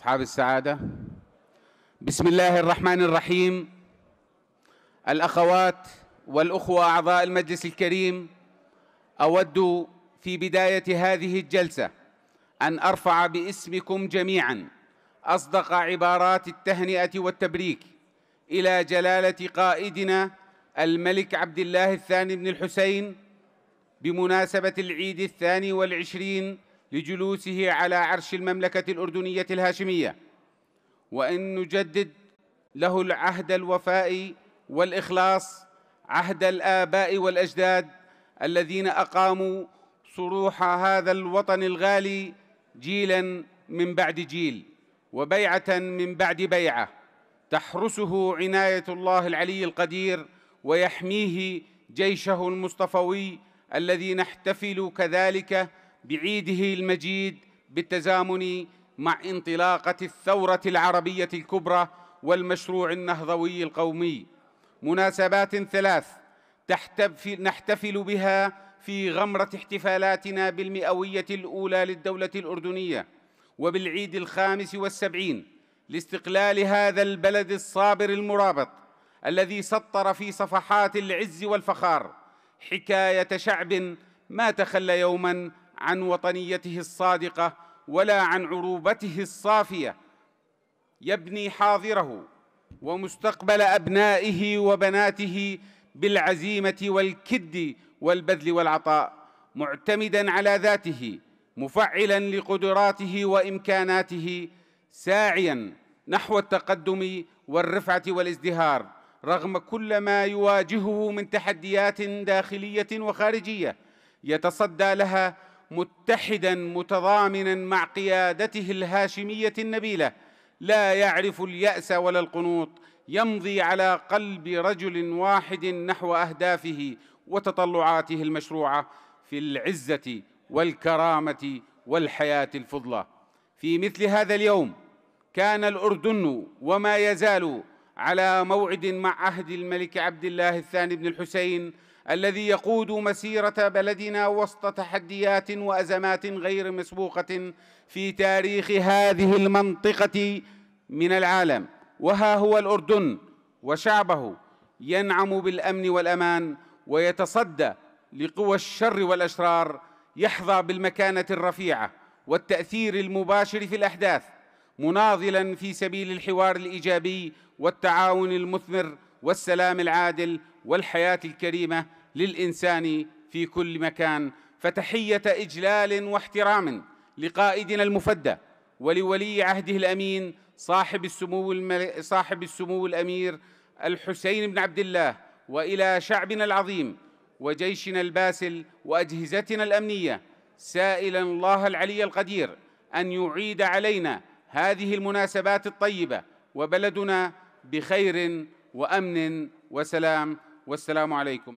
أصحاب السعادة بسم الله الرحمن الرحيم الأخوات والأخوة أعضاء المجلس الكريم أود في بداية هذه الجلسة أن أرفع باسمكم جميعاً أصدق عبارات التهنئة والتبريك إلى جلالة قائدنا الملك عبد الله الثاني بن الحسين بمناسبة العيد الثاني والعشرين لجلوسه على عرش المملكة الأردنية الهاشمية وأن نجدد له العهد الوفاء والإخلاص عهد الآباء والأجداد الذين أقاموا صروح هذا الوطن الغالي جيلا من بعد جيل وبيعة من بعد بيعة تحرسه عناية الله العلي القدير ويحميه جيشه المصطفوي الذي نحتفل كذلك بعيده المجيد بالتزامن مع انطلاقة الثورة العربية الكبرى والمشروع النهضوي القومي مناسبات ثلاث نحتفل بها في غمرة احتفالاتنا بالمئوية الأولى للدولة الأردنية وبالعيد الخامس والسبعين لاستقلال هذا البلد الصابر المرابط الذي سطر في صفحات العز والفخار حكاية شعب ما تخلى يوماً عن وطنيته الصادقه ولا عن عروبته الصافيه يبني حاضره ومستقبل ابنائه وبناته بالعزيمه والكد والبذل والعطاء معتمدا على ذاته مفعلا لقدراته وامكاناته ساعيا نحو التقدم والرفعه والازدهار رغم كل ما يواجهه من تحديات داخليه وخارجيه يتصدى لها متحدا متضامنا مع قيادته الهاشميه النبيله لا يعرف الياس ولا القنوط يمضي على قلب رجل واحد نحو اهدافه وتطلعاته المشروعه في العزه والكرامه والحياه الفضلى في مثل هذا اليوم كان الاردن وما يزال على موعد مع عهد الملك عبد الله الثاني بن الحسين الذي يقود مسيرة بلدنا وسط تحديات وأزمات غير مسبوقة في تاريخ هذه المنطقة من العالم وها هو الأردن وشعبه ينعم بالأمن والأمان ويتصدى لقوى الشر والأشرار يحظى بالمكانة الرفيعة والتأثير المباشر في الأحداث مناضلا في سبيل الحوار الإيجابي والتعاون المثمر والسلام العادل والحياه الكريمه للانسان في كل مكان فتحيه اجلال واحترام لقائدنا المفدى ولولي عهده الامين صاحب السمو المل... صاحب السمو الامير الحسين بن عبد الله والى شعبنا العظيم وجيشنا الباسل واجهزتنا الامنيه سائلا الله العلي القدير ان يعيد علينا هذه المناسبات الطيبه وبلدنا بخير وأمن وسلام والسلام عليكم